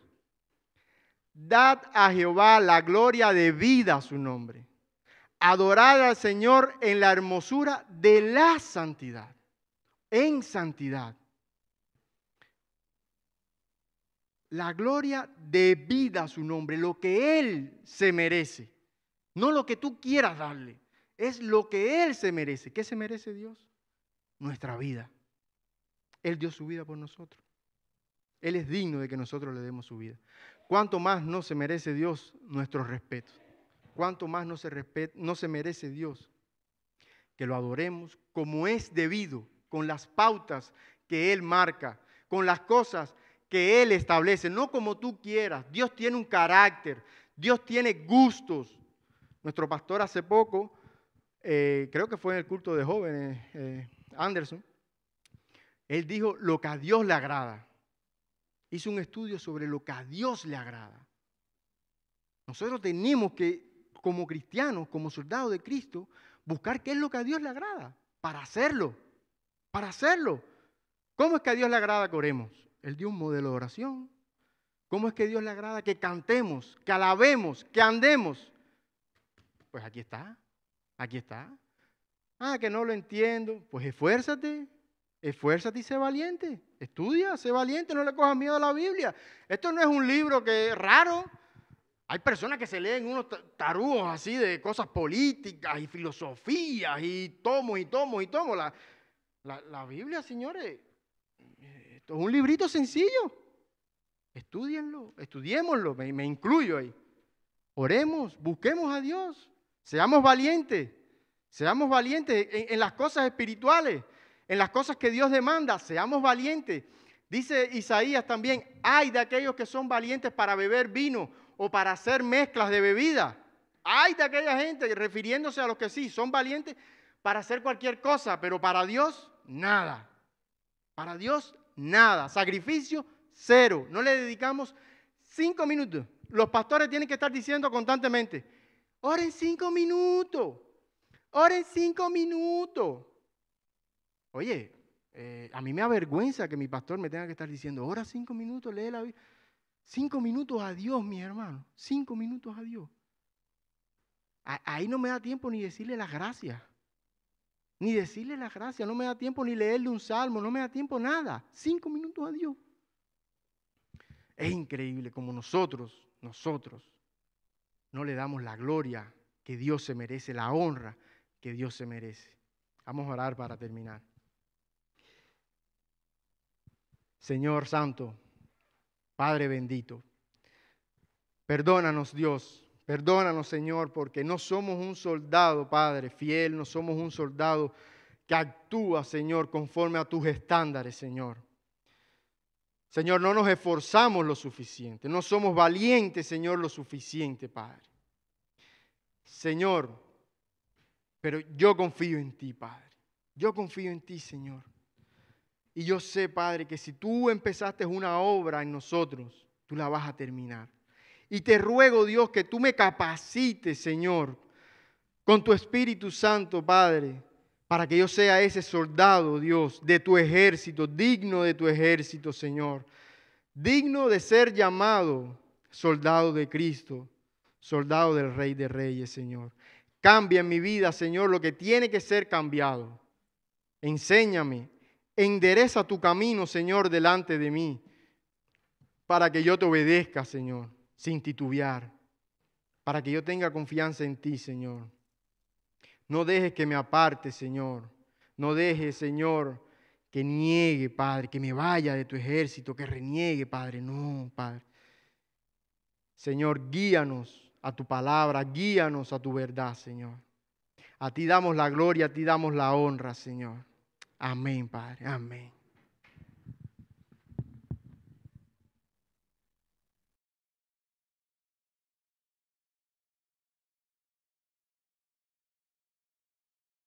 Dad a Jehová la gloria de vida a su nombre. Adorada al Señor en la hermosura de la santidad, en santidad. La gloria debida a su nombre, lo que Él se merece, no lo que tú quieras darle, es lo que Él se merece. ¿Qué se merece Dios? Nuestra vida. Él dio su vida por nosotros. Él es digno de que nosotros le demos su vida. ¿Cuánto más no se merece Dios nuestro respeto? cuánto más no se, respete, no se merece Dios que lo adoremos como es debido, con las pautas que Él marca, con las cosas que Él establece, no como tú quieras. Dios tiene un carácter, Dios tiene gustos. Nuestro pastor hace poco, eh, creo que fue en el culto de jóvenes, eh, Anderson, él dijo lo que a Dios le agrada. Hizo un estudio sobre lo que a Dios le agrada. Nosotros tenemos que como cristianos, como soldados de Cristo, buscar qué es lo que a Dios le agrada, para hacerlo, para hacerlo. ¿Cómo es que a Dios le agrada que oremos? Él dio un modelo de oración. ¿Cómo es que a Dios le agrada que cantemos, que alabemos, que andemos? Pues aquí está, aquí está. Ah, que no lo entiendo. Pues esfuérzate, esfuérzate y sé valiente. Estudia, sé valiente, no le cojas miedo a la Biblia. Esto no es un libro que es raro. Hay personas que se leen unos tarugos así de cosas políticas y filosofías y tomo y tomo y tomo. La, la, Biblia, señores, eh, esto es un librito sencillo. Estudienlo, estudiémoslo, me, me incluyo ahí. Oremos, busquemos a Dios, seamos valientes, seamos valientes en, en las cosas espirituales, en las cosas que Dios demanda, seamos valientes. Dice Isaías también, hay de aquellos que son valientes para beber vino o para hacer mezclas de bebida. ay de aquella gente, refiriéndose a los que sí, son valientes para hacer cualquier cosa, pero para Dios nada. Para Dios nada. Sacrificio cero. No le dedicamos cinco minutos. Los pastores tienen que estar diciendo constantemente, oren cinco minutos, oren cinco minutos. Oye, eh, a mí me avergüenza que mi pastor me tenga que estar diciendo, ora cinco minutos, lee la Biblia. Cinco minutos a Dios, mi hermano. Cinco minutos a Dios. Ahí no me da tiempo ni decirle las gracias. Ni decirle las gracias. No me da tiempo ni leerle un salmo. No me da tiempo nada. Cinco minutos a Dios. Es increíble como nosotros, nosotros, no le damos la gloria que Dios se merece, la honra que Dios se merece. Vamos a orar para terminar. Señor Santo. Padre bendito. Perdónanos, Dios. Perdónanos, Señor, porque no somos un soldado, Padre, fiel, no somos un soldado que actúa, Señor, conforme a tus estándares, Señor. Señor, no nos esforzamos lo suficiente, no somos valientes, Señor, lo suficiente, Padre. Señor, pero yo confío en ti, Padre. Yo confío en ti, Señor. Y yo sé, Padre, que si tú empezaste una obra en nosotros, tú la vas a terminar. Y te ruego, Dios, que tú me capacites, Señor, con tu Espíritu Santo, Padre, para que yo sea ese soldado, Dios, de tu ejército, digno de tu ejército, Señor, digno de ser llamado soldado de Cristo, soldado del Rey de Reyes, Señor. Cambia en mi vida, Señor, lo que tiene que ser cambiado. Enséñame Endereza tu camino, Señor, delante de mí, para que yo te obedezca, Señor, sin titubear, para que yo tenga confianza en ti, Señor. No dejes que me aparte, Señor. No dejes, Señor, que niegue, Padre, que me vaya de tu ejército, que reniegue, Padre. No, Padre. Señor, guíanos a tu palabra, guíanos a tu verdad, Señor. A ti damos la gloria, a ti damos la honra, Señor. Amém, Pai. Amém.